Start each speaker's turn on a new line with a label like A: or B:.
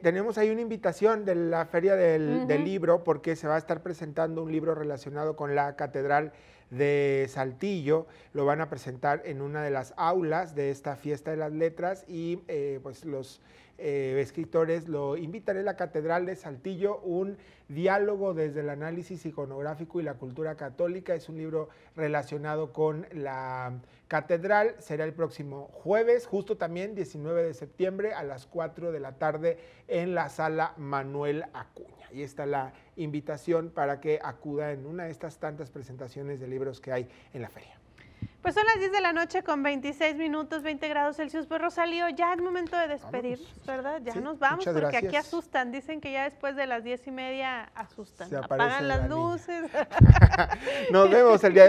A: Tenemos ahí una invitación de la Feria del, Libro porque se va a estar presentando un libro relacionado con la Catedral de Saltillo, lo van a presentar en una de las aulas de esta fiesta de las letras y eh, pues los eh, escritores lo invitaré a la Catedral de Saltillo, un diálogo desde el análisis iconográfico y la cultura católica. Es un libro relacionado con la catedral. Será el próximo jueves, justo también 19 de septiembre a las 4 de la tarde en la sala Manuel Acuña. Y está la invitación para que acuda en una de estas tantas presentaciones de libros que hay en la feria.
B: Pues son las 10 de la noche con 26 minutos, 20 grados Celsius. Pues salió ya es momento de despedirnos, ¿verdad? Ya nos vamos porque aquí asustan. Dicen que ya después de las 10 y media asustan. Se Apagan las luces. nos
A: vemos el día de